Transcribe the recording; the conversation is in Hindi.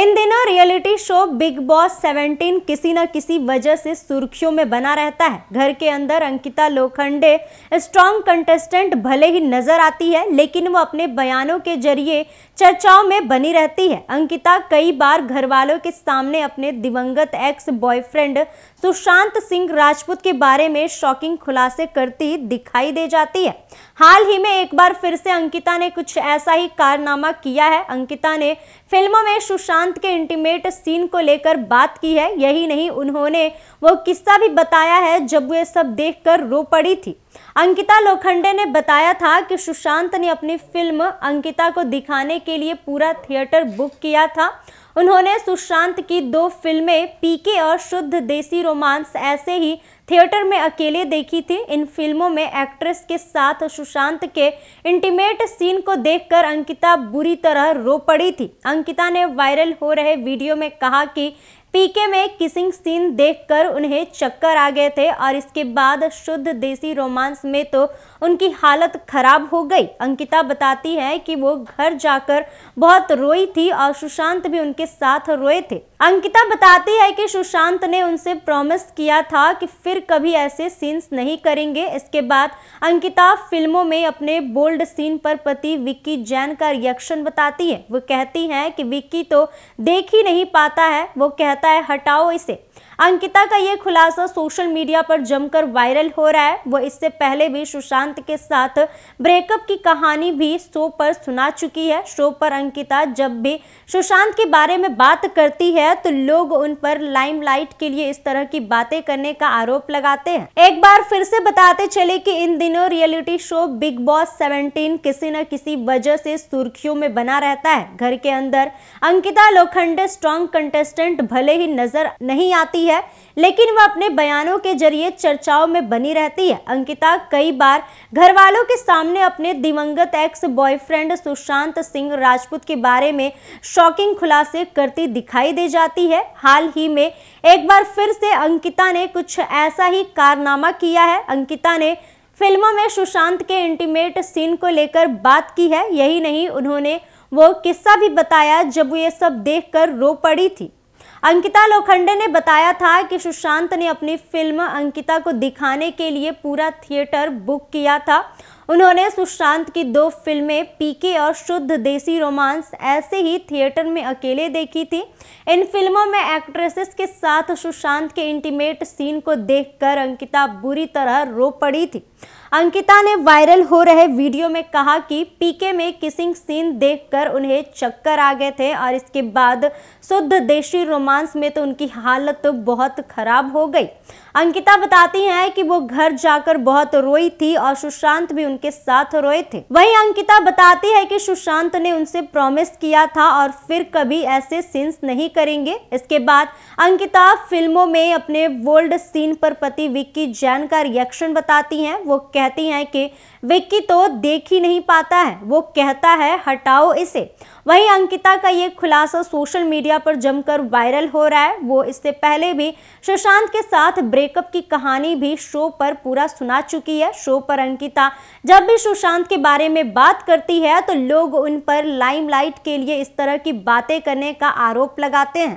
इन दिनों रियलिटी शो बिग बॉस 17 किसी न किसी वजह से सुर्खियों में बना रहता है घर के अंदर अंकिता लोखंडे स्ट्रांग कंटेस्टेंट भले ही नजर आती है लेकिन वो अपने बयानों के जरिए चर्चाओं में बनी रहती है अंकिता कई बार घर वालों के सामने अपने दिवंगत एक्स बॉयफ्रेंड सुशांत सिंह राजपूत के बारे में शॉकिंग खुलासे करती दिखाई दे जाती है हाल ही में एक बार फिर से अंकिता ने कुछ ऐसा ही कारनामा किया है अंकिता ने फिल्मों में सुशांत सुशांत के इंटीमेट सीन को लेकर बात की है यही नहीं उन्होंने वो किस्सा भी बताया है जब वे सब देखकर रो पड़ी थी अंकिता लोखंडे ने बताया था कि सुशांत ने अपनी फिल्म अंकिता को दिखाने के लिए पूरा थिएटर बुक किया था उन्होंने सुशांत की दो फिल्में पीके और शुद्ध देसी रोमांस ऐसे ही थिएटर में अकेले देखी थी इन फिल्मों में एक्ट्रेस के साथ सुशांत के इंटीमेट सीन को देखकर अंकिता बुरी तरह रो पड़ी थी अंकिता ने वायरल हो रहे वीडियो में कहा कि पीके में किसिंग सीन देखकर उन्हें चक्कर आ गए थे और इसके बाद शुद्ध देसी रोमांस में तो उनकी हालत खराब हो गई अंकिता बताती है कि वो घर जाकर बहुत रोई थी और सुशांत भी उनके साथ रोए थे अंकिता बताती है कि सुशांत ने उनसे प्रॉमिस किया था कि फिर कभी ऐसे सीन्स नहीं करेंगे इसके बाद अंकिता फिल्मों में अपने बोल्ड सीन पर पति विक्की जैन का रिएक्शन बताती है वो कहती है कि विक्की तो देख ही नहीं पाता है वो कहती करता है हटाओ इसे अंकिता का ये खुलासा सोशल मीडिया पर जमकर वायरल हो रहा है वो इससे पहले भी सुशांत के साथ ब्रेकअप की कहानी भी शो पर सुना चुकी है शो पर अंकिता जब भी सुशांत के बारे में बात करती है तो लोग उन पर लाइमलाइट के लिए इस तरह की बातें करने का आरोप लगाते हैं एक बार फिर से बताते चले कि इन दिनों reality show Bigg Boss seventeen किसी न किसी वजह से सुर्खियों में बना रहता है घर के अंदर अंकिता लोखंडे स्ट्रॉन्ग कंटेस्टेंट भले भले ही नजर नहीं आती है लेकिन वह अपने बयानों के जरिए चर्चाओं में बनी रहती है अंकिता कई बार घर वालों के सामने अपने दिवंगत एक्स बॉयफ्रेंड सुशांत सिंह राजपूत के बारे में शॉकिंग खुलासे करती दिखाई दे जाती है हाल ही में एक बार फिर से अंकिता ने कुछ ऐसा ही कारनामा किया है अंकिता ने फिल्मों में सुशांत के इंटीमेट सीन को लेकर बात की है यही नहीं उन्होंने वो किस्सा भी बताया जब वो ये सब देखकर रो पड़ी थी अंकिता लोखंडे ने बताया था कि सुशांत ने अपनी फिल्म अंकिता को दिखाने के लिए पूरा थिएटर बुक किया था उन्होंने सुशांत की दो फिल्में पीके और शुद्ध देसी रोमांस ऐसे ही थिएटर में अकेले देखी थी इन फिल्मों में एक्ट्रेसेस के साथ सुशांत के इंटीमेट सीन को देखकर अंकिता बुरी तरह रो पड़ी थी अंकिता ने वायरल हो रहे वीडियो में कहा कि पीके में किसिंग सीन देखकर उन्हें चक्कर आ गए थे और इसके बाद शुद्ध देशी रोमांस में तो उनकी हालत तो बहुत खराब हो गई अंकिता बताती हैं कि वो घर जाकर बहुत रोई थी और सुशांत भी उनके साथ रोए थे वहीं अंकिता बताती है कि सुशांत ने उनसे प्रॉमिस किया था और फिर कभी ऐसे सीन्स नहीं करेंगे इसके बाद अंकिता फिल्मों में अपने बोल्ड सीन पर पति विक्की जैन का रिएक्शन बताती हैं वो कहती हैं कि विक्की तो देख ही नहीं पाता है वो कहता है हटाओ इसे वहीं अंकिता का ये खुलासा सोशल मीडिया पर जमकर वायरल हो रहा है वो इससे पहले भी सुशांत के साथ ब्रेकअप की कहानी भी शो पर पूरा सुना चुकी है शो पर अंकिता जब भी सुशांत के बारे में बात करती है तो लोग उन पर लाइमलाइट के लिए इस तरह की बातें करने का आरोप लगाते हैं